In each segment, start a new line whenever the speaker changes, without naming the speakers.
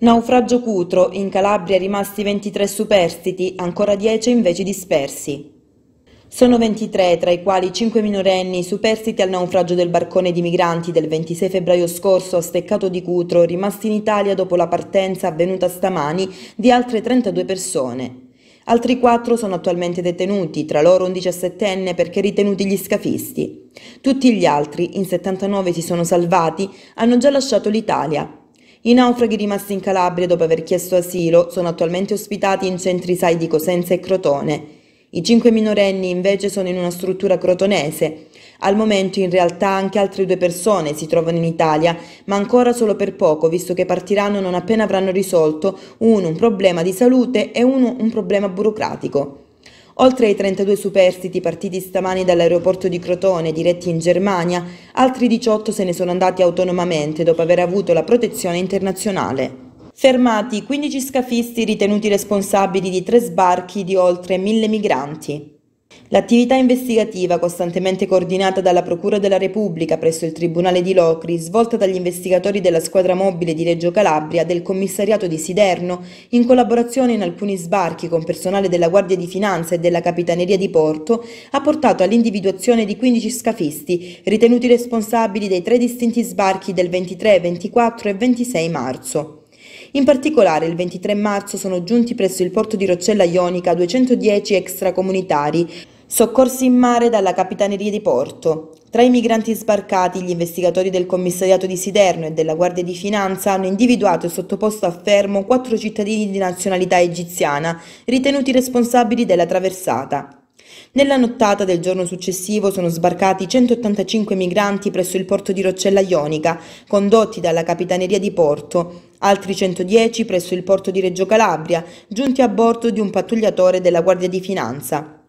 Naufragio Cutro, in Calabria rimasti 23 superstiti, ancora 10 invece dispersi. Sono 23, tra i quali 5 minorenni, superstiti al naufragio del barcone di migranti del 26 febbraio scorso a Steccato di Cutro, rimasti in Italia dopo la partenza avvenuta stamani di altre 32 persone. Altri 4 sono attualmente detenuti, tra loro un 17enne perché ritenuti gli scafisti. Tutti gli altri, in 79 si sono salvati, hanno già lasciato l'Italia, i naufraghi rimasti in Calabria dopo aver chiesto asilo sono attualmente ospitati in centri SAI di Cosenza e Crotone. I cinque minorenni invece sono in una struttura crotonese. Al momento in realtà anche altre due persone si trovano in Italia, ma ancora solo per poco, visto che partiranno non appena avranno risolto uno un problema di salute e uno un problema burocratico. Oltre ai 32 superstiti partiti stamani dall'aeroporto di Crotone diretti in Germania, altri 18 se ne sono andati autonomamente dopo aver avuto la protezione internazionale. Fermati 15 scafisti ritenuti responsabili di tre sbarchi di oltre 1000 migranti. L'attività investigativa, costantemente coordinata dalla Procura della Repubblica presso il Tribunale di Locri, svolta dagli investigatori della squadra mobile di Reggio Calabria del commissariato di Siderno, in collaborazione in alcuni sbarchi con personale della Guardia di Finanza e della Capitaneria di Porto, ha portato all'individuazione di 15 scafisti, ritenuti responsabili dei tre distinti sbarchi del 23, 24 e 26 marzo. In particolare il 23 marzo sono giunti presso il porto di Roccella Ionica 210 extracomunitari, soccorsi in mare dalla Capitaneria di Porto. Tra i migranti sbarcati, gli investigatori del commissariato di Siderno e della Guardia di Finanza hanno individuato e sottoposto a fermo quattro cittadini di nazionalità egiziana, ritenuti responsabili della traversata. Nella nottata del giorno successivo sono sbarcati 185 migranti presso il porto di Roccella Ionica, condotti dalla Capitaneria di Porto, altri 110 presso il porto di Reggio Calabria, giunti a bordo di un pattugliatore della Guardia di Finanza.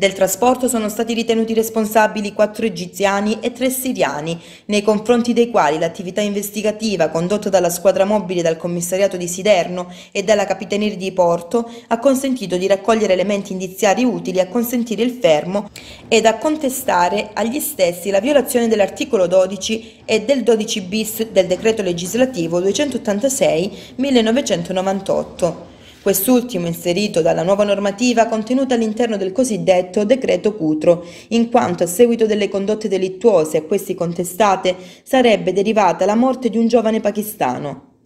Del trasporto sono stati ritenuti responsabili quattro egiziani e tre siriani, nei confronti dei quali l'attività investigativa condotta dalla squadra mobile dal commissariato di Siderno e dalla capitaneria di Porto ha consentito di raccogliere elementi indiziari utili a consentire il fermo ed a contestare agli stessi la violazione dell'articolo 12 e del 12 bis del decreto legislativo 286 1998 quest'ultimo inserito dalla nuova normativa contenuta all'interno del cosiddetto decreto Cutro, in quanto a seguito delle condotte delittuose a questi contestate sarebbe derivata la morte di un giovane pakistano.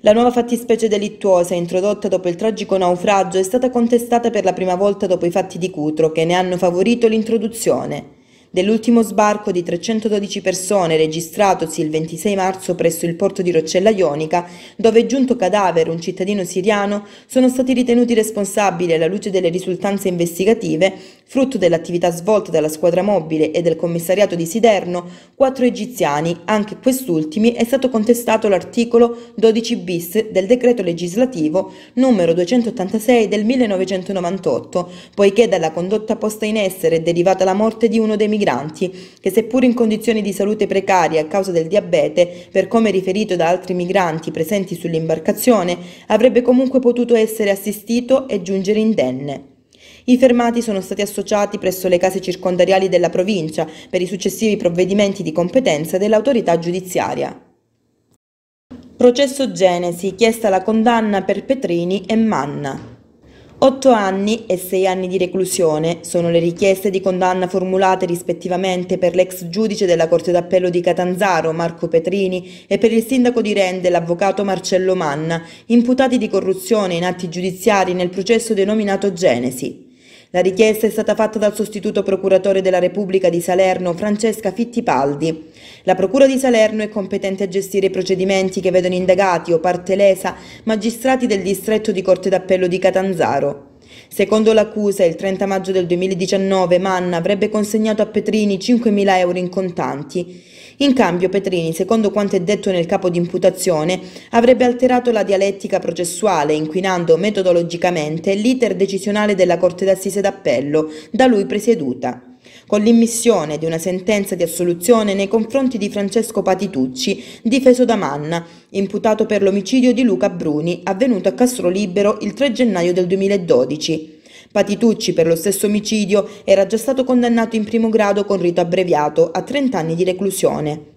La nuova fattispecie delittuosa introdotta dopo il tragico naufragio è stata contestata per la prima volta dopo i fatti di Cutro che ne hanno favorito l'introduzione dell'ultimo sbarco di 312 persone registratosi il 26 marzo presso il porto di Roccella Ionica, dove è giunto cadavere un cittadino siriano, sono stati ritenuti responsabili alla luce delle risultanze investigative, frutto dell'attività svolta dalla squadra mobile e del commissariato di Siderno, quattro egiziani, anche quest'ultimi è stato contestato l'articolo 12 bis del decreto legislativo numero 286 del 1998, poiché dalla condotta posta in essere è derivata la morte di uno dei migranti migranti che seppur in condizioni di salute precarie a causa del diabete, per come riferito da altri migranti presenti sull'imbarcazione, avrebbe comunque potuto essere assistito e giungere indenne. I fermati sono stati associati presso le case circondariali della provincia per i successivi provvedimenti di competenza dell'autorità giudiziaria. Processo Genesi, chiesta la condanna per Petrini e Manna. 8 anni e 6 anni di reclusione sono le richieste di condanna formulate rispettivamente per l'ex giudice della Corte d'Appello di Catanzaro Marco Petrini e per il sindaco di Rende l'avvocato Marcello Manna, imputati di corruzione in atti giudiziari nel processo denominato Genesi. La richiesta è stata fatta dal sostituto procuratore della Repubblica di Salerno, Francesca Fittipaldi. La Procura di Salerno è competente a gestire i procedimenti che vedono indagati o parte lesa magistrati del distretto di Corte d'Appello di Catanzaro. Secondo l'accusa, il 30 maggio del 2019 Manna avrebbe consegnato a Petrini 5.000 euro in contanti. In cambio Petrini, secondo quanto è detto nel capo di imputazione, avrebbe alterato la dialettica processuale, inquinando metodologicamente l'iter decisionale della Corte d'Assise d'Appello, da lui presieduta con l'immissione di una sentenza di assoluzione nei confronti di Francesco Patitucci, difeso da Manna, imputato per l'omicidio di Luca Bruni, avvenuto a Castro Libero il 3 gennaio del 2012. Patitucci per lo stesso omicidio era già stato condannato in primo grado con rito abbreviato a 30 anni di reclusione.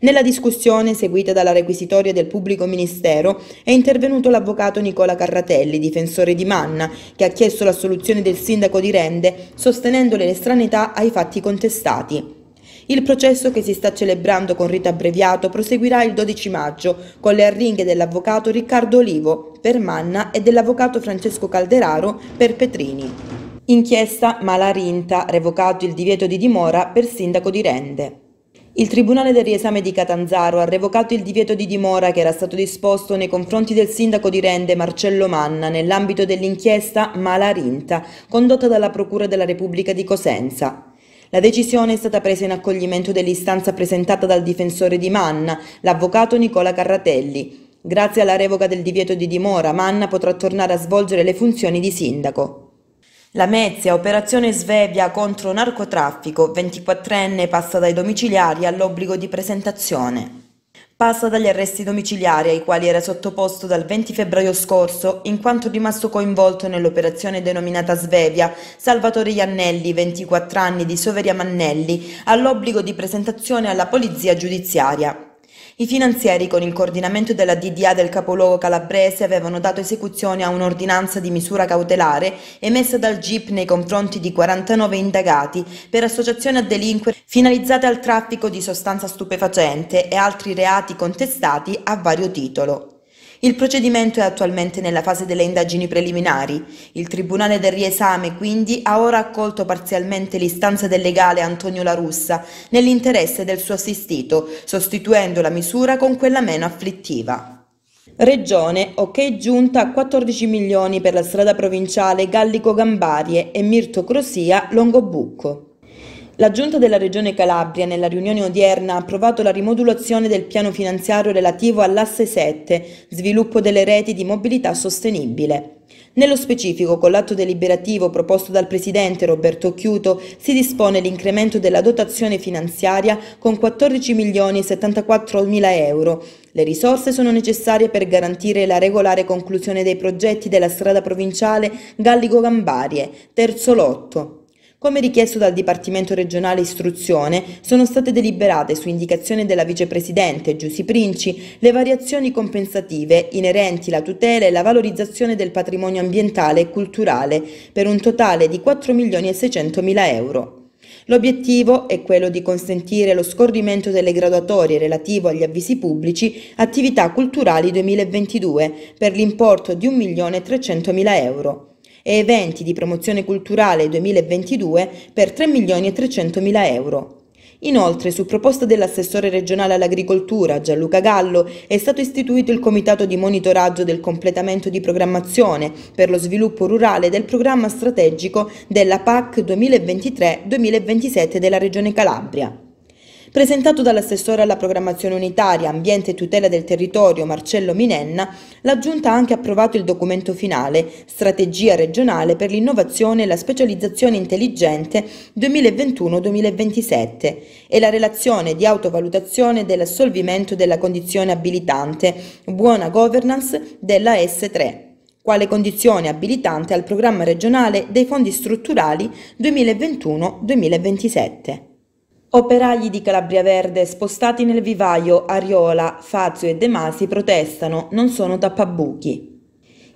Nella discussione seguita dalla requisitoria del pubblico ministero è intervenuto l'avvocato Nicola Carratelli, difensore di Manna, che ha chiesto l'assoluzione del sindaco di Rende sostenendo l'estraneità ai fatti contestati. Il processo che si sta celebrando con rito abbreviato proseguirà il 12 maggio con le arringhe dell'avvocato Riccardo Olivo per Manna e dell'avvocato Francesco Calderaro per Petrini. Inchiesta Malarinta, revocato il divieto di dimora per sindaco di Rende. Il Tribunale del riesame di Catanzaro ha revocato il divieto di dimora che era stato disposto nei confronti del sindaco di Rende Marcello Manna nell'ambito dell'inchiesta Malarinta, condotta dalla Procura della Repubblica di Cosenza. La decisione è stata presa in accoglimento dell'istanza presentata dal difensore di Manna, l'avvocato Nicola Carratelli. Grazie alla revoca del divieto di dimora, Manna potrà tornare a svolgere le funzioni di sindaco. La Mezia, operazione Svevia contro narcotraffico, 24enne passa dai domiciliari all'obbligo di presentazione. Passa dagli arresti domiciliari ai quali era sottoposto dal 20 febbraio scorso in quanto rimasto coinvolto nell'operazione denominata Svevia, Salvatore Iannelli, 24 anni di Soveria Mannelli, all'obbligo di presentazione alla polizia giudiziaria. I finanzieri, con il coordinamento della DDA del capoluogo calabrese, avevano dato esecuzione a un'ordinanza di misura cautelare emessa dal GIP nei confronti di 49 indagati per associazione a delinquere finalizzate al traffico di sostanza stupefacente e altri reati contestati a vario titolo. Il procedimento è attualmente nella fase delle indagini preliminari. Il Tribunale del riesame, quindi, ha ora accolto parzialmente l'istanza del legale Antonio La Russa nell'interesse del suo assistito, sostituendo la misura con quella meno afflittiva. Regione, ok giunta a 14 milioni per la strada provinciale Gallico Gambarie e Mirto Crosia Longobucco. La Giunta della Regione Calabria nella riunione odierna ha approvato la rimodulazione del piano finanziario relativo all'asse 7, sviluppo delle reti di mobilità sostenibile. Nello specifico, con l'atto deliberativo proposto dal Presidente Roberto Chiuto, si dispone l'incremento della dotazione finanziaria con 14 milioni e 74 mila euro. Le risorse sono necessarie per garantire la regolare conclusione dei progetti della strada provinciale Gallico-Gambarie, terzo lotto, come richiesto dal Dipartimento regionale istruzione, sono state deliberate su indicazione della vicepresidente Giussi Princi le variazioni compensative inerenti alla tutela e alla valorizzazione del patrimonio ambientale e culturale per un totale di 4 milioni e 600 mila euro. L'obiettivo è quello di consentire lo scorrimento delle graduatorie relativo agli avvisi pubblici Attività Culturali 2022 per l'importo di 1.300.000 euro e eventi di promozione culturale 2022 per 3 milioni e 300 mila euro. Inoltre, su proposta dell'assessore regionale all'agricoltura Gianluca Gallo, è stato istituito il comitato di monitoraggio del completamento di programmazione per lo sviluppo rurale del programma strategico della PAC 2023-2027 della Regione Calabria. Presentato dall'assessore alla programmazione unitaria, ambiente e tutela del territorio Marcello Minenna, la Giunta ha anche approvato il documento finale, strategia regionale per l'innovazione e la specializzazione intelligente 2021-2027 e la relazione di autovalutazione dell'assolvimento della condizione abilitante, buona governance della S3 quale condizione abilitante al programma regionale dei fondi strutturali 2021-2027. Operagli di Calabria Verde spostati nel vivaio Ariola, Fazio e De Masi protestano, non sono tappabuchi.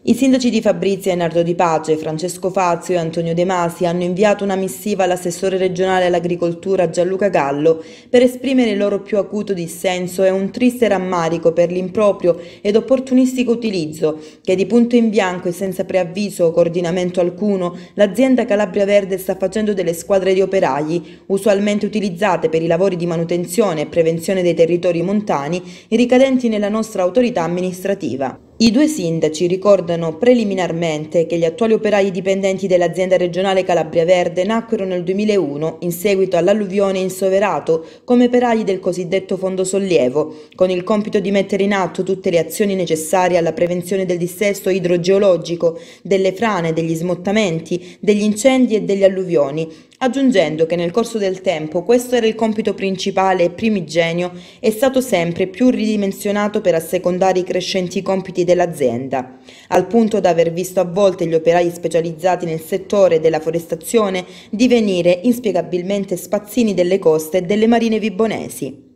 I sindaci di Fabrizia e Nardo Di Pace, Francesco Fazio e Antonio De Masi hanno inviato una missiva all'assessore regionale all'agricoltura Gianluca Gallo per esprimere il loro più acuto dissenso e un triste rammarico per l'improprio ed opportunistico utilizzo che di punto in bianco e senza preavviso o coordinamento alcuno l'azienda Calabria Verde sta facendo delle squadre di operai, usualmente utilizzate per i lavori di manutenzione e prevenzione dei territori montani ricadenti nella nostra autorità amministrativa. I due sindaci ricordano preliminarmente che gli attuali operai dipendenti dell'azienda regionale Calabria Verde nacquero nel 2001 in seguito all'alluvione insoverato come operai del cosiddetto Fondo Sollievo, con il compito di mettere in atto tutte le azioni necessarie alla prevenzione del dissesto idrogeologico, delle frane, degli smottamenti, degli incendi e degli alluvioni, aggiungendo che nel corso del tempo questo era il compito principale e primigenio, è stato sempre più ridimensionato per assecondare i crescenti compiti dell'azienda, al punto da aver visto a volte gli operai specializzati nel settore della forestazione divenire inspiegabilmente spazzini delle coste e delle marine vibonesi.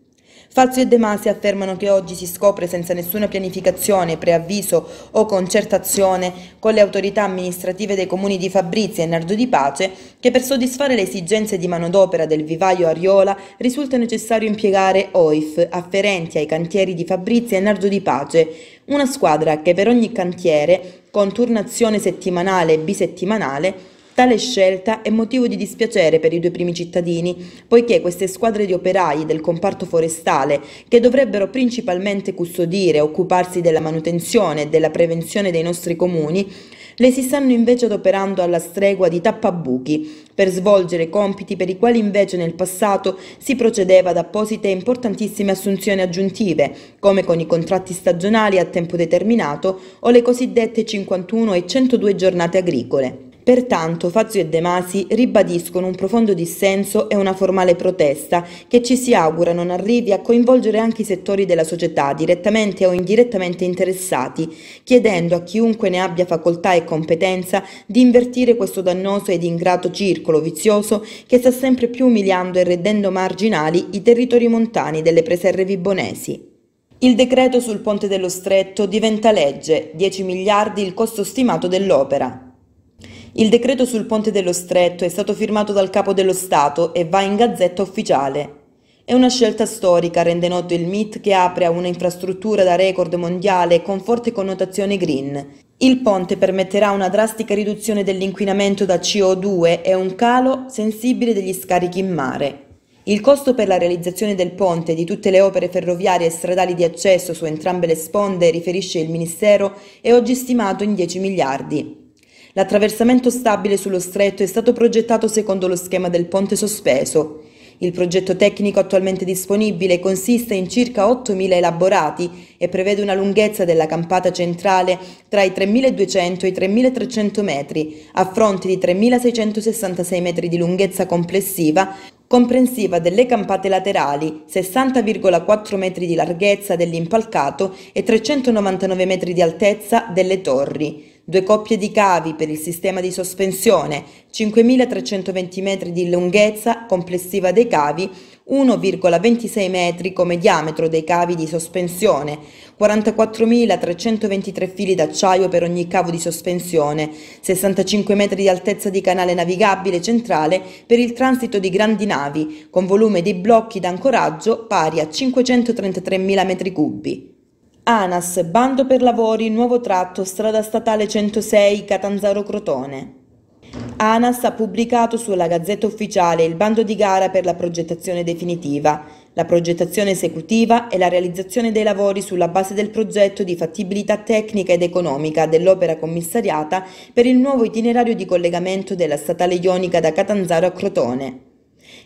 Fazio e De Masi affermano che oggi si scopre senza nessuna pianificazione, preavviso o concertazione con le autorità amministrative dei comuni di Fabrizia e Nardo di Pace che per soddisfare le esigenze di manodopera del vivaio Ariola risulta necessario impiegare OIF afferenti ai cantieri di Fabrizia e Nardo di Pace, una squadra che per ogni cantiere, con turnazione settimanale e bisettimanale, Tale scelta è motivo di dispiacere per i due primi cittadini, poiché queste squadre di operai del comparto forestale, che dovrebbero principalmente custodire e occuparsi della manutenzione e della prevenzione dei nostri comuni, le si stanno invece adoperando alla stregua di tappabuchi per svolgere compiti per i quali invece nel passato si procedeva ad apposite e importantissime assunzioni aggiuntive, come con i contratti stagionali a tempo determinato o le cosiddette 51 e 102 giornate agricole. Pertanto Fazio e De Masi ribadiscono un profondo dissenso e una formale protesta che ci si augura non arrivi a coinvolgere anche i settori della società direttamente o indirettamente interessati, chiedendo a chiunque ne abbia facoltà e competenza di invertire questo dannoso ed ingrato circolo vizioso che sta sempre più umiliando e rendendo marginali i territori montani delle preserre vibonesi. Il decreto sul ponte dello stretto diventa legge, 10 miliardi il costo stimato dell'opera. Il decreto sul ponte dello stretto è stato firmato dal capo dello Stato e va in gazzetta ufficiale. È una scelta storica, rende noto il MIT che apre a un'infrastruttura da record mondiale con forte connotazione green. Il ponte permetterà una drastica riduzione dell'inquinamento da CO2 e un calo sensibile degli scarichi in mare. Il costo per la realizzazione del ponte e di tutte le opere ferroviarie e stradali di accesso su entrambe le sponde, riferisce il Ministero, è oggi stimato in 10 miliardi. L'attraversamento stabile sullo stretto è stato progettato secondo lo schema del ponte sospeso. Il progetto tecnico attualmente disponibile consiste in circa 8.000 elaborati e prevede una lunghezza della campata centrale tra i 3.200 e i 3.300 metri, a fronte di 3.666 metri di lunghezza complessiva, comprensiva delle campate laterali, 60,4 metri di larghezza dell'impalcato e 399 metri di altezza delle torri due coppie di cavi per il sistema di sospensione, 5.320 metri di lunghezza complessiva dei cavi, 1,26 metri come diametro dei cavi di sospensione, 44.323 fili d'acciaio per ogni cavo di sospensione, 65 metri di altezza di canale navigabile centrale per il transito di grandi navi, con volume di blocchi d'ancoraggio pari a 533.000 m3. ANAS, bando per lavori, nuovo tratto, strada statale 106, Catanzaro Crotone. ANAS ha pubblicato sulla Gazzetta Ufficiale il bando di gara per la progettazione definitiva, la progettazione esecutiva e la realizzazione dei lavori sulla base del progetto di fattibilità tecnica ed economica dell'opera commissariata per il nuovo itinerario di collegamento della statale ionica da Catanzaro a Crotone.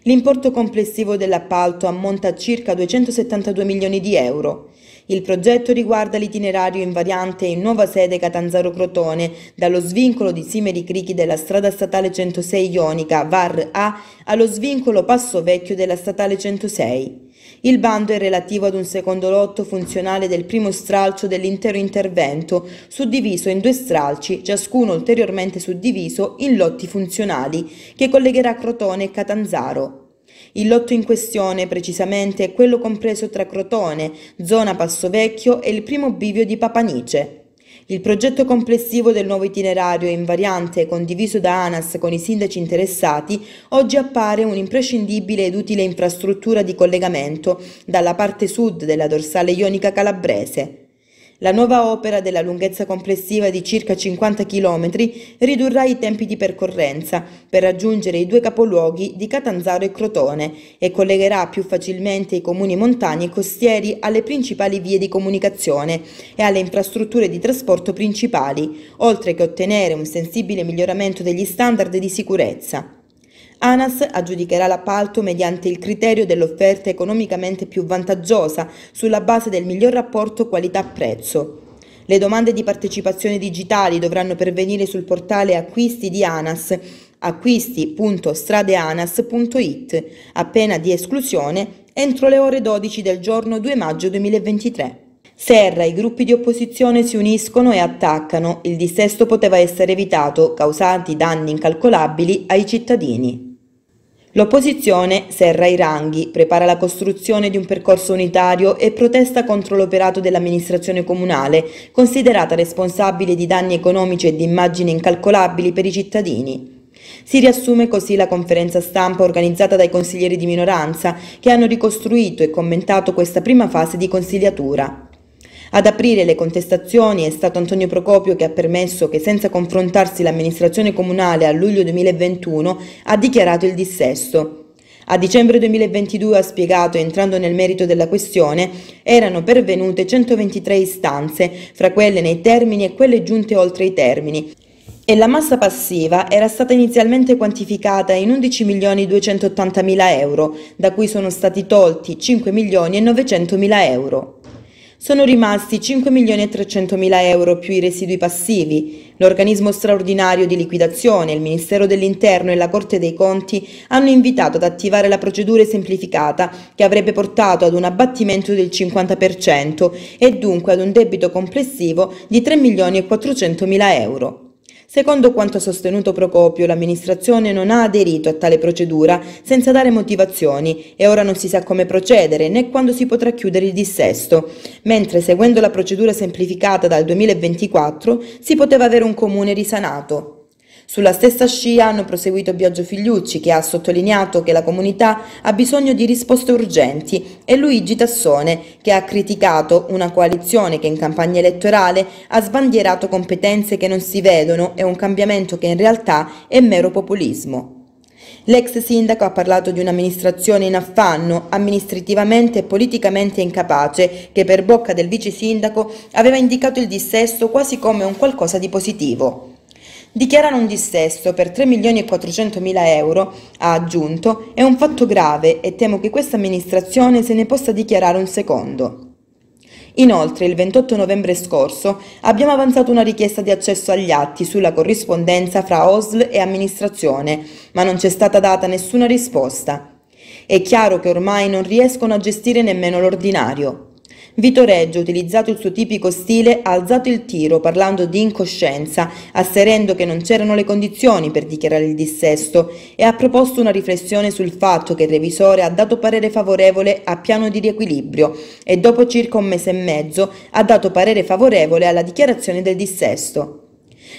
L'importo complessivo dell'appalto ammonta a circa 272 milioni di euro. Il progetto riguarda l'itinerario invariante in nuova sede Catanzaro Crotone, dallo svincolo di Simeri Crichi della strada statale 106 Ionica, VAR A, allo svincolo Passo Vecchio della statale 106. Il bando è relativo ad un secondo lotto funzionale del primo stralcio dell'intero intervento, suddiviso in due stralci, ciascuno ulteriormente suddiviso in lotti funzionali, che collegherà Crotone e Catanzaro. Il lotto in questione, precisamente, è quello compreso tra Crotone, zona Passovecchio e il primo bivio di Papanice. Il progetto complessivo del nuovo itinerario invariante condiviso da ANAS con i sindaci interessati oggi appare un'imprescindibile ed utile infrastruttura di collegamento dalla parte sud della dorsale ionica calabrese. La nuova opera, della lunghezza complessiva di circa 50 km, ridurrà i tempi di percorrenza per raggiungere i due capoluoghi di Catanzaro e Crotone e collegherà più facilmente i comuni montani e costieri alle principali vie di comunicazione e alle infrastrutture di trasporto principali, oltre che ottenere un sensibile miglioramento degli standard di sicurezza. ANAS aggiudicherà l'appalto mediante il criterio dell'offerta economicamente più vantaggiosa sulla base del miglior rapporto qualità-prezzo. Le domande di partecipazione digitali dovranno pervenire sul portale acquisti di ANAS acquisti.stradeanas.it appena di esclusione entro le ore 12 del giorno 2 maggio 2023. Serra, i gruppi di opposizione si uniscono e attaccano, il dissesto poteva essere evitato, causanti danni incalcolabili ai cittadini. L'opposizione serra i ranghi, prepara la costruzione di un percorso unitario e protesta contro l'operato dell'amministrazione comunale, considerata responsabile di danni economici e di immagini incalcolabili per i cittadini. Si riassume così la conferenza stampa organizzata dai consiglieri di minoranza che hanno ricostruito e commentato questa prima fase di consigliatura. Ad aprire le contestazioni è stato Antonio Procopio che ha permesso che senza confrontarsi l'amministrazione comunale a luglio 2021 ha dichiarato il dissesto. A dicembre 2022 ha spiegato, entrando nel merito della questione, erano pervenute 123 istanze, fra quelle nei termini e quelle giunte oltre i termini, e la massa passiva era stata inizialmente quantificata in 11.280.000 euro, da cui sono stati tolti 5.900.000 euro sono rimasti 5.300.000 euro più i residui passivi. L'organismo straordinario di liquidazione, il Ministero dell'Interno e la Corte dei Conti hanno invitato ad attivare la procedura semplificata che avrebbe portato ad un abbattimento del 50% e dunque ad un debito complessivo di 3.400.000 euro. Secondo quanto sostenuto Procopio, l'amministrazione non ha aderito a tale procedura senza dare motivazioni e ora non si sa come procedere né quando si potrà chiudere il dissesto, mentre seguendo la procedura semplificata dal 2024 si poteva avere un comune risanato. Sulla stessa scia hanno proseguito Biagio Figliucci che ha sottolineato che la comunità ha bisogno di risposte urgenti e Luigi Tassone che ha criticato una coalizione che in campagna elettorale ha sbandierato competenze che non si vedono e un cambiamento che in realtà è mero populismo. L'ex sindaco ha parlato di un'amministrazione in affanno, amministrativamente e politicamente incapace, che per bocca del vice sindaco aveva indicato il dissesto quasi come un qualcosa di positivo dichiarano un dissesto per 3 milioni e 400 mila euro, ha aggiunto, è un fatto grave e temo che questa amministrazione se ne possa dichiarare un secondo. Inoltre, il 28 novembre scorso abbiamo avanzato una richiesta di accesso agli atti sulla corrispondenza fra OSL e amministrazione, ma non ci è stata data nessuna risposta. È chiaro che ormai non riescono a gestire nemmeno l'ordinario. Vito Reggio, utilizzato il suo tipico stile, ha alzato il tiro parlando di incoscienza, asserendo che non c'erano le condizioni per dichiarare il dissesto e ha proposto una riflessione sul fatto che il revisore ha dato parere favorevole a piano di riequilibrio e dopo circa un mese e mezzo ha dato parere favorevole alla dichiarazione del dissesto.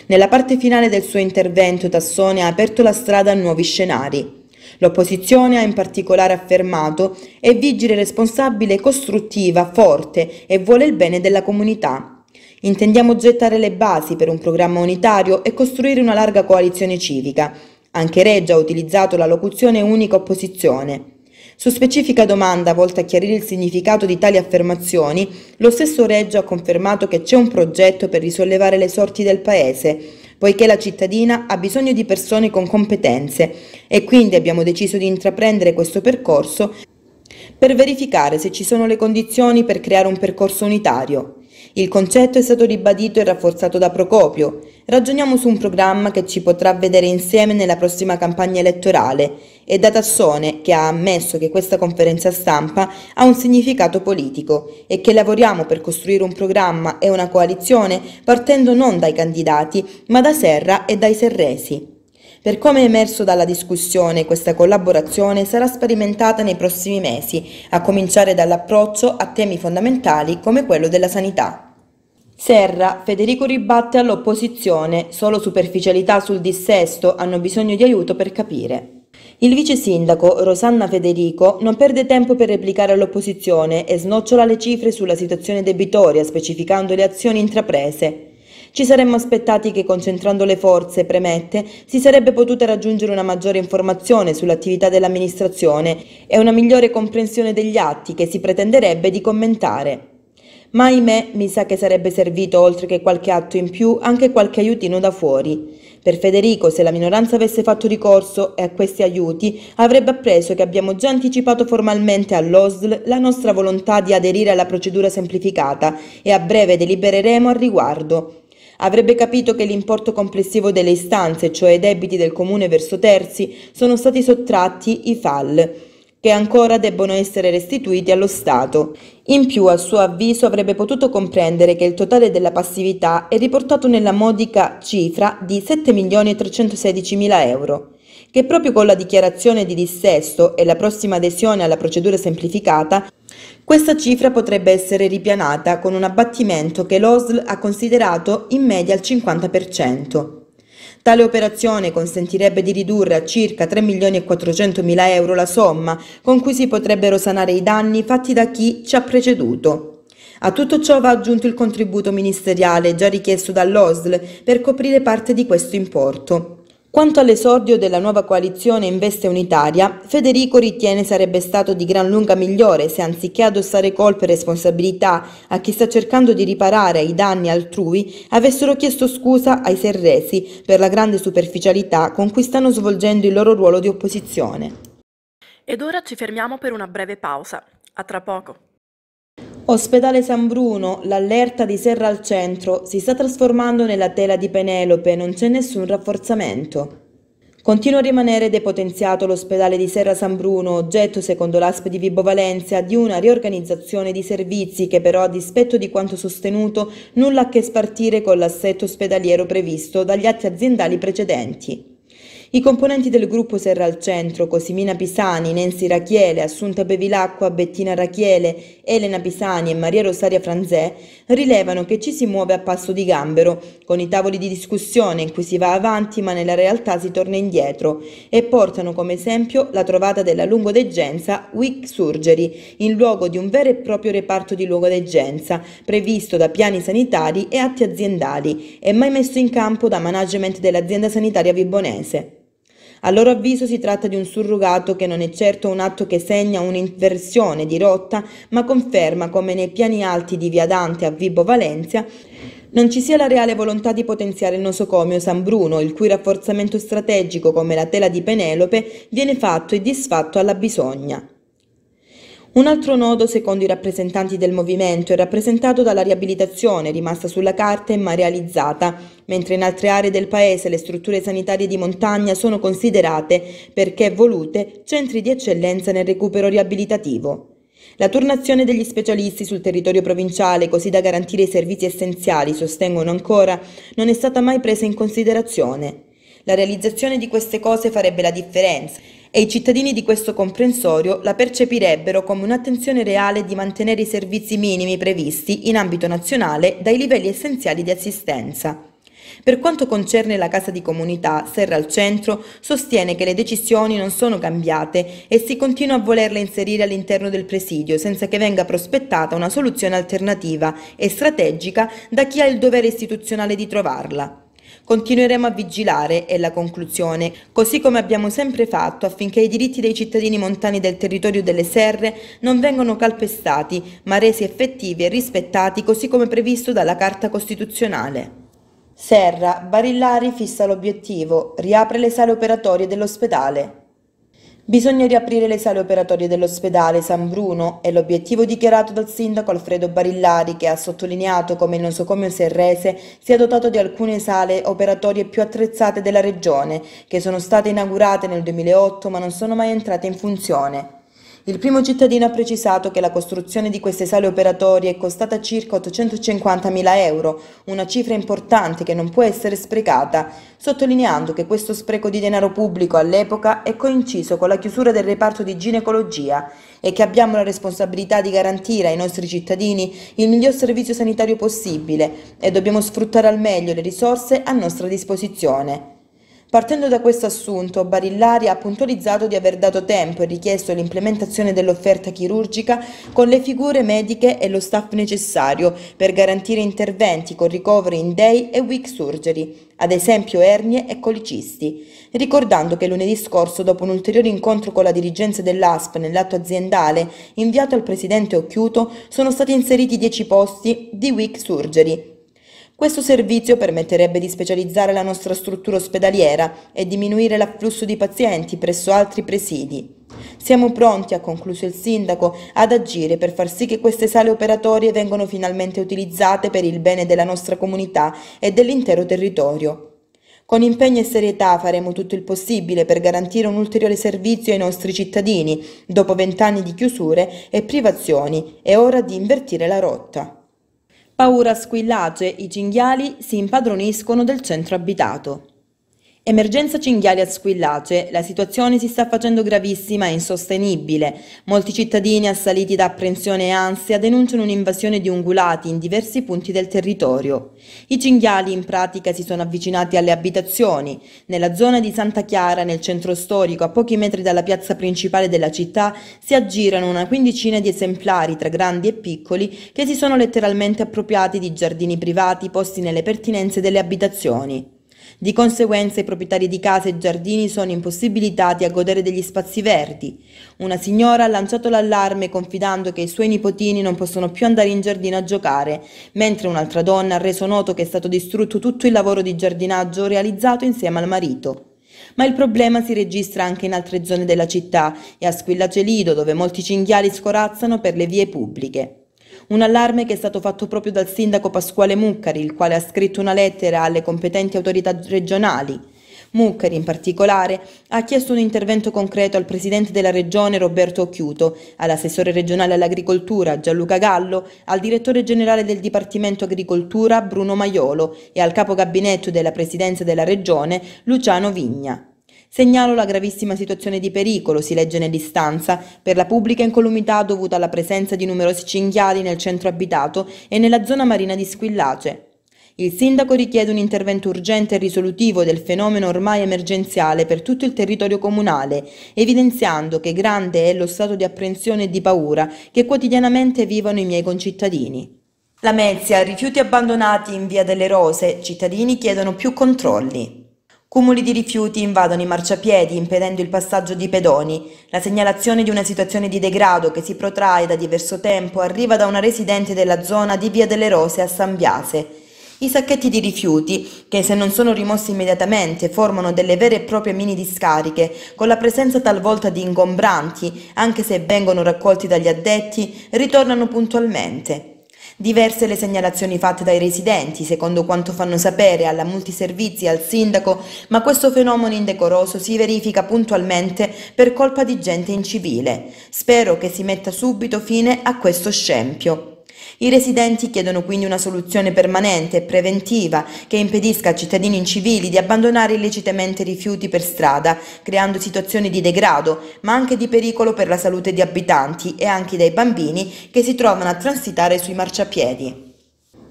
Nella parte finale del suo intervento Tassone ha aperto la strada a nuovi scenari. L'opposizione ha in particolare affermato è vigile responsabile, costruttiva, forte e vuole il bene della comunità. Intendiamo gettare le basi per un programma unitario e costruire una larga coalizione civica. Anche Reggio ha utilizzato la locuzione unica opposizione. Su specifica domanda volta a chiarire il significato di tali affermazioni, lo stesso Reggio ha confermato che c'è un progetto per risollevare le sorti del Paese, poiché la cittadina ha bisogno di persone con competenze e quindi abbiamo deciso di intraprendere questo percorso per verificare se ci sono le condizioni per creare un percorso unitario. Il concetto è stato ribadito e rafforzato da Procopio, Ragioniamo su un programma che ci potrà vedere insieme nella prossima campagna elettorale e da Tassone che ha ammesso che questa conferenza stampa ha un significato politico e che lavoriamo per costruire un programma e una coalizione partendo non dai candidati ma da Serra e dai serresi. Per come è emerso dalla discussione, questa collaborazione sarà sperimentata nei prossimi mesi, a cominciare dall'approccio a temi fondamentali come quello della sanità. Serra, Federico ribatte all'opposizione, solo superficialità sul dissesto, hanno bisogno di aiuto per capire. Il vice sindaco Rosanna Federico non perde tempo per replicare all'opposizione e snocciola le cifre sulla situazione debitoria specificando le azioni intraprese. Ci saremmo aspettati che concentrando le forze, premette, si sarebbe potuta raggiungere una maggiore informazione sull'attività dell'amministrazione e una migliore comprensione degli atti che si pretenderebbe di commentare. Ma ahimè, mi sa che sarebbe servito oltre che qualche atto in più anche qualche aiutino da fuori. Per Federico, se la minoranza avesse fatto ricorso e a questi aiuti, avrebbe appreso che abbiamo già anticipato formalmente all'OSL la nostra volontà di aderire alla procedura semplificata e a breve delibereremo al riguardo avrebbe capito che l'importo complessivo delle istanze, cioè i debiti del comune verso terzi, sono stati sottratti i FAL che ancora debbono essere restituiti allo Stato. In più, a suo avviso, avrebbe potuto comprendere che il totale della passività è riportato nella modica cifra di 7.316.000 euro, che proprio con la dichiarazione di dissesto e la prossima adesione alla procedura semplificata questa cifra potrebbe essere ripianata con un abbattimento che l'OSL ha considerato in media al 50%. Tale operazione consentirebbe di ridurre a circa 3 milioni e 400 mila euro la somma con cui si potrebbero sanare i danni fatti da chi ci ha preceduto. A tutto ciò va aggiunto il contributo ministeriale già richiesto dall'OSL per coprire parte di questo importo. Quanto all'esordio della nuova coalizione in veste Unitaria, Federico ritiene sarebbe stato di gran lunga migliore se anziché addossare colpe e responsabilità a chi sta cercando di riparare i danni altrui, avessero chiesto scusa ai serresi per la grande superficialità con cui stanno svolgendo il loro ruolo di opposizione. Ed ora ci fermiamo per una breve pausa. A tra poco. Ospedale San Bruno, l'allerta di Serra al centro si sta trasformando nella tela di Penelope, non c'è nessun rafforzamento. Continua a rimanere depotenziato l'ospedale di Serra San Bruno, oggetto secondo l'ASP di Vibo Valencia di una riorganizzazione di servizi che però a dispetto di quanto sostenuto nulla a che spartire con l'assetto ospedaliero previsto dagli atti aziendali precedenti. I componenti del gruppo Serra al Centro, Cosimina Pisani, Nancy Rachiele, Assunta Bevilacqua, Bettina Rachiele, Elena Pisani e Maria Rosaria Franzè, rilevano che ci si muove a passo di gambero, con i tavoli di discussione in cui si va avanti ma nella realtà si torna indietro, e portano come esempio la trovata della lungodeggenza WIC Surgery, in luogo di un vero e proprio reparto di lungodeggenza, previsto da piani sanitari e atti aziendali, e mai messo in campo da management dell'azienda sanitaria vibonese. A loro avviso si tratta di un surrogato che non è certo un atto che segna un'inversione di rotta, ma conferma come nei piani alti di Via Dante a Vibo Valencia non ci sia la reale volontà di potenziare il nosocomio San Bruno, il cui rafforzamento strategico come la tela di Penelope viene fatto e disfatto alla bisogna. Un altro nodo, secondo i rappresentanti del movimento, è rappresentato dalla riabilitazione, rimasta sulla carta e mai realizzata, mentre in altre aree del paese le strutture sanitarie di montagna sono considerate, perché volute, centri di eccellenza nel recupero riabilitativo. La turnazione degli specialisti sul territorio provinciale, così da garantire i servizi essenziali, sostengono ancora, non è stata mai presa in considerazione. La realizzazione di queste cose farebbe la differenza e i cittadini di questo comprensorio la percepirebbero come un'attenzione reale di mantenere i servizi minimi previsti in ambito nazionale dai livelli essenziali di assistenza. Per quanto concerne la casa di comunità, Serra al Centro sostiene che le decisioni non sono cambiate e si continua a volerle inserire all'interno del presidio senza che venga prospettata una soluzione alternativa e strategica da chi ha il dovere istituzionale di trovarla. Continueremo a vigilare, è la conclusione, così come abbiamo sempre fatto affinché i diritti dei cittadini montani del territorio delle serre non vengano calpestati, ma resi effettivi e rispettati così come previsto dalla Carta Costituzionale. Serra, Barillari fissa l'obiettivo, riapre le sale operatorie dell'ospedale. Bisogna riaprire le sale operatorie dell'ospedale San Bruno, è l'obiettivo dichiarato dal sindaco Alfredo Barillari che ha sottolineato come il nosocomio serrese sia dotato di alcune sale operatorie più attrezzate della regione, che sono state inaugurate nel 2008 ma non sono mai entrate in funzione. Il primo cittadino ha precisato che la costruzione di queste sale operatorie è costata circa 850.000 euro, una cifra importante che non può essere sprecata, sottolineando che questo spreco di denaro pubblico all'epoca è coinciso con la chiusura del reparto di ginecologia e che abbiamo la responsabilità di garantire ai nostri cittadini il miglior servizio sanitario possibile e dobbiamo sfruttare al meglio le risorse a nostra disposizione. Partendo da questo assunto, Barillari ha puntualizzato di aver dato tempo e richiesto l'implementazione dell'offerta chirurgica con le figure mediche e lo staff necessario per garantire interventi con ricoveri in day e week surgery, ad esempio ernie e colicisti, ricordando che lunedì scorso, dopo un ulteriore incontro con la dirigenza dell'ASP nell'atto aziendale inviato al presidente Occhiuto, sono stati inseriti 10 posti di week surgery questo servizio permetterebbe di specializzare la nostra struttura ospedaliera e diminuire l'afflusso di pazienti presso altri presidi. Siamo pronti, ha concluso il sindaco, ad agire per far sì che queste sale operatorie vengano finalmente utilizzate per il bene della nostra comunità e dell'intero territorio. Con impegno e serietà faremo tutto il possibile per garantire un ulteriore servizio ai nostri cittadini dopo vent'anni di chiusure e privazioni. È ora di invertire la rotta. Paura squillage, i cinghiali si impadroniscono del centro abitato. Emergenza cinghiali a squillace, la situazione si sta facendo gravissima e insostenibile. Molti cittadini assaliti da apprensione e ansia denunciano un'invasione di ungulati in diversi punti del territorio. I cinghiali in pratica si sono avvicinati alle abitazioni. Nella zona di Santa Chiara, nel centro storico, a pochi metri dalla piazza principale della città, si aggirano una quindicina di esemplari tra grandi e piccoli che si sono letteralmente appropriati di giardini privati posti nelle pertinenze delle abitazioni. Di conseguenza i proprietari di case e giardini sono impossibilitati a godere degli spazi verdi. Una signora ha lanciato l'allarme confidando che i suoi nipotini non possono più andare in giardino a giocare, mentre un'altra donna ha reso noto che è stato distrutto tutto il lavoro di giardinaggio realizzato insieme al marito. Ma il problema si registra anche in altre zone della città e a Squillacelido, dove molti cinghiali scorazzano per le vie pubbliche. Un allarme che è stato fatto proprio dal sindaco Pasquale Muccari, il quale ha scritto una lettera alle competenti autorità regionali. Muccari, in particolare, ha chiesto un intervento concreto al presidente della regione Roberto Occhiuto, all'assessore regionale all'agricoltura Gianluca Gallo, al direttore generale del Dipartimento Agricoltura Bruno Maiolo e al capo gabinetto della presidenza della regione Luciano Vigna. Segnalo la gravissima situazione di pericolo, si legge nell'istanza, per la pubblica incolumità dovuta alla presenza di numerosi cinghiali nel centro abitato e nella zona marina di Squillace. Il sindaco richiede un intervento urgente e risolutivo del fenomeno ormai emergenziale per tutto il territorio comunale, evidenziando che grande è lo stato di apprensione e di paura che quotidianamente vivono i miei concittadini. La Mezia, rifiuti abbandonati in via delle Rose, cittadini chiedono più controlli. Cumuli di rifiuti invadono i marciapiedi impedendo il passaggio di pedoni. La segnalazione di una situazione di degrado che si protrae da diverso tempo arriva da una residente della zona di Via delle Rose a San Biase. I sacchetti di rifiuti, che se non sono rimossi immediatamente formano delle vere e proprie mini discariche, con la presenza talvolta di ingombranti, anche se vengono raccolti dagli addetti, ritornano puntualmente. Diverse le segnalazioni fatte dai residenti, secondo quanto fanno sapere alla multiservizi e al sindaco, ma questo fenomeno indecoroso si verifica puntualmente per colpa di gente incivile. Spero che si metta subito fine a questo scempio. I residenti chiedono quindi una soluzione permanente e preventiva che impedisca a cittadini incivili di abbandonare illecitamente rifiuti per strada, creando situazioni di degrado, ma anche di pericolo per la salute di abitanti e anche dei bambini che si trovano a transitare sui marciapiedi.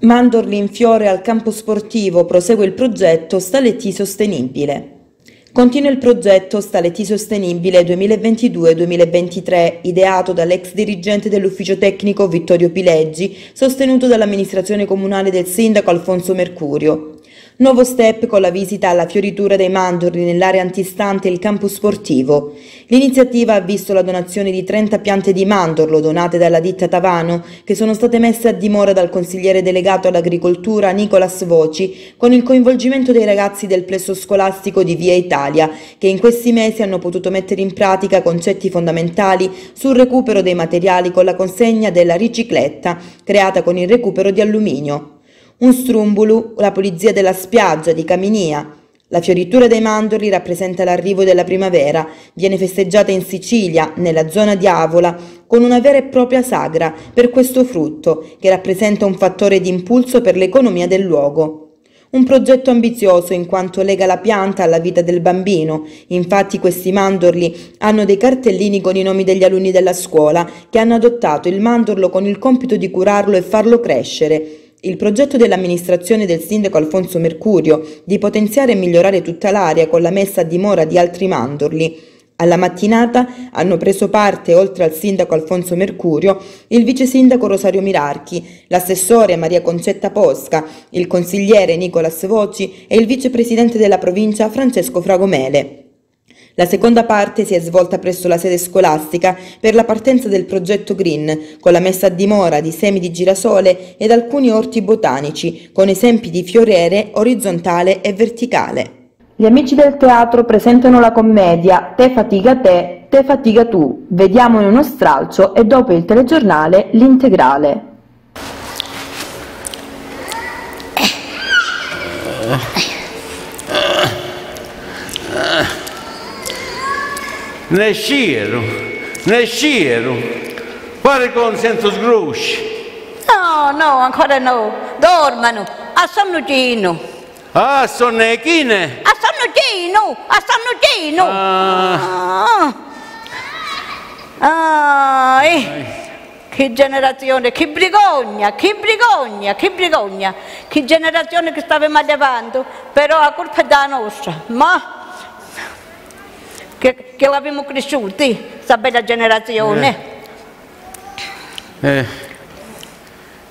Mandorli in fiore al campo sportivo prosegue il progetto Staletti Sostenibile. Continua il progetto Staleti Sostenibile 2022-2023, ideato dall'ex dirigente dell'ufficio tecnico Vittorio Pileggi, sostenuto dall'amministrazione comunale del sindaco Alfonso Mercurio. Nuovo step con la visita alla fioritura dei mandorli nell'area antistante il campo sportivo. L'iniziativa ha visto la donazione di 30 piante di mandorlo donate dalla ditta Tavano che sono state messe a dimora dal consigliere delegato all'agricoltura Nicolas Voci con il coinvolgimento dei ragazzi del plesso scolastico di Via Italia che in questi mesi hanno potuto mettere in pratica concetti fondamentali sul recupero dei materiali con la consegna della ricicletta creata con il recupero di alluminio un strumbulu, la pulizia della spiaggia di Caminia. La fioritura dei mandorli rappresenta l'arrivo della primavera, viene festeggiata in Sicilia, nella zona di Avola, con una vera e propria sagra per questo frutto, che rappresenta un fattore di impulso per l'economia del luogo. Un progetto ambizioso in quanto lega la pianta alla vita del bambino. Infatti questi mandorli hanno dei cartellini con i nomi degli alunni della scuola che hanno adottato il mandorlo con il compito di curarlo e farlo crescere il progetto dell'amministrazione del sindaco Alfonso Mercurio di potenziare e migliorare tutta l'area con la messa a dimora di altri mandorli alla mattinata hanno preso parte, oltre al sindaco Alfonso Mercurio, il vice sindaco Rosario Mirarchi, l'assessore Maria Concetta Posca, il consigliere Nicolas Voci e il vicepresidente della provincia Francesco Fragomele. La seconda parte si è svolta presso la sede scolastica per la partenza del progetto Green, con la messa a dimora di semi di girasole ed alcuni orti botanici, con esempi di fioriere orizzontale e verticale. Gli amici del teatro presentano la commedia Te fatiga te, te fatiga tu. Vediamo in uno stralcio e dopo il telegiornale l'integrale.
Eh. nel sciero, nel sciero. Quale consenso sgrusci?
No, no, ancora no. Dormano, a sonnucino.
Ah, sono sonnechine?
A sonnucino, a sonnucino. Ah. Ah. ah Che generazione, che brigogna, che brigogna, che brigogna. Che generazione che stavamo allevando, però a colpa è della nostra. Ma che, che l'abbiamo cresciuti, questa bella generazione.
Eh. Eh.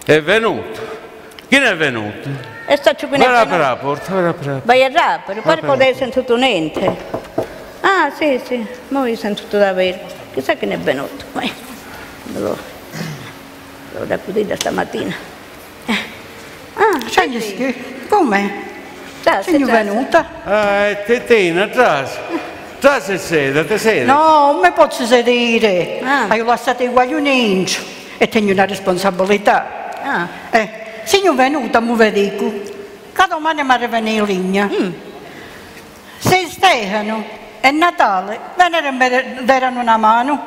È eh. venuto. Chi ne è venuto?
E sta ci Vai a
rapporto, vai a rapporto.
Vai a rapporto, pare che hai sentito niente. Ah sì, sì, ma ho sentito davvero. Chissà chi ne è venuto. Vai. Lo, lo stamattina. Eh. Ah, c'è gli schi. Come? Sei venuta?
Ah, è tetina, trasi. Tu sei seduta, te sei
No, non mi posso sedere. Ah. Ma io lasciate i guaglioni in e tengo una responsabilità. Ah. Eh, sono venuta, mi dico, che domani mi arrivano in linea. Mm. Se Stefano e Natale venere mi daranno una mano.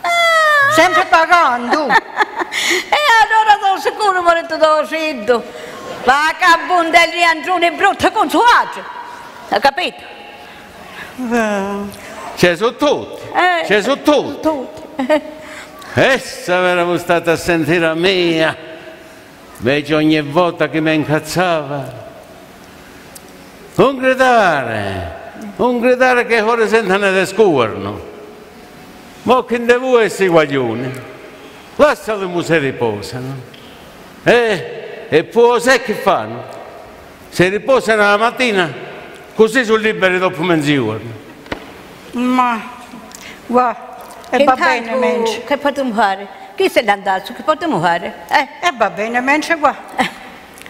Ah. Sempre pagando. e allora sono sicuro che tu lo sento. Ma che bundelli angione brutta con suo agio. Hai capito?
C'è su tutti, eh, c'è su tutti.
tutti.
Essa era stata a sentire la mia, invece ogni volta che mi incazzava. Un gridare, un gridare che ora sentano da scuorno. Ma che ne vuoi essere guaglione? Lascia le si riposano. Eh, e, e poi sai che fanno? Se riposano la mattina Così sono liberi dopo mezzogiorno.
Ma, guarda, e va bene, mence. Che potremmo fare? Chi se ne andasse? Che potremmo fare? Eh, e va bene, mence, guarda.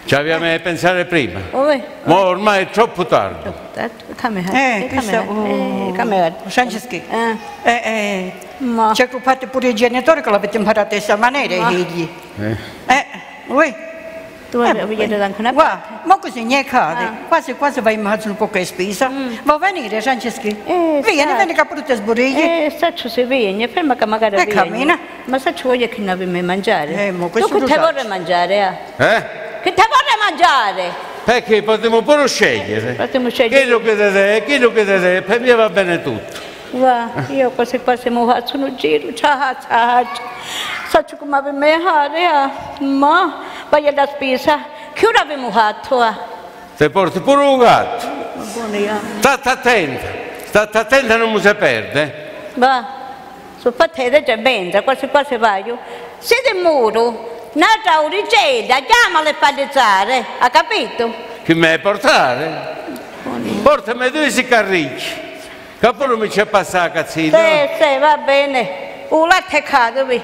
Ci abbiamo eh. da pensare prima. Oh, eh. Ma ormai è troppo tardi. Troppo
tardi. Come è? Eh, eh, come è? Oh. Eh, come è? Franceschi. Eh. eh. Eh, Ma. Ci occupate pure i genitori che l'avete imparato a questa maniera, i figli.
Eh. Eh,
voi. Doveva vedere dan knap. Wa, mo così ne cade. Quasi quasi vai un po che spesa. Va bene re Franceschi. Via, ne venne caprute sboriglie. Eh, sta ci se viene, ferma che magari viene. cammina. Ma sa ci voglio che non me mangiare. Eh, mo questo Tu che ti vorrei mangiare? Eh? Che ti vorrei mangiare?
Perché potremmo pure scegliere.
Potremmo scegliere. Quello
che te, quello che te, per me va bene tutto.
वाह इहो पासे पासे मूं वासणूं जीरू छा ciao, सच कुमा बि मैं हारे fare, ma भई एॾा spesa, che ora abbiamo fatto? Eh?
Ti porti pure un gatto. Ah. State attenta, state attenta non mi si perde.
Va, su patete c'è benza, quasi quasi vai. Siete in muro, nata origina, chiamale palizzare, ha capito?
Che me portare? Portami due si carricci capo non mi c'è passato cazzina. Sì,
sì, va bene. Un latte cadovi.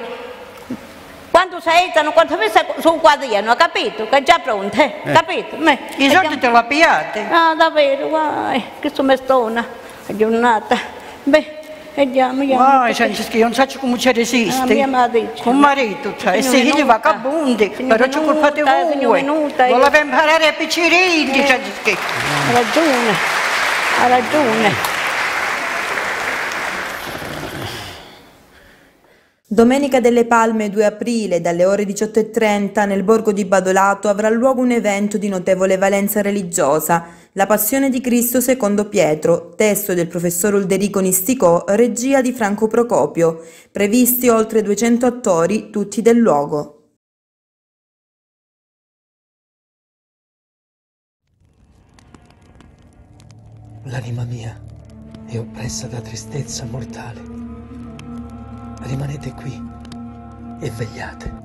Quando sei aiutano, quando sei sul quadriano, capito? Che è già pronto, eh. capito? Me, I soldi te lo piate? Ah, davvero, guai, che sono sommestona, giornata. Beh, vediamo, vediamo. Guai, Francesca, io non so come ci resiste. Ah, madre. Con marito, cioè, se io va cabundi, però ci colpate voi. Voleva imparare a piccirilli, Francesca. Eh. Ha ragione, ha ragione.
Domenica delle Palme 2 aprile dalle ore 18.30 nel borgo di Badolato avrà luogo un evento di notevole valenza religiosa, La Passione di Cristo secondo Pietro, testo del professor Ulderico Nisticò, regia di Franco Procopio, previsti oltre 200 attori, tutti del luogo.
L'anima mia è oppressa da tristezza mortale rimanete qui e vegliate.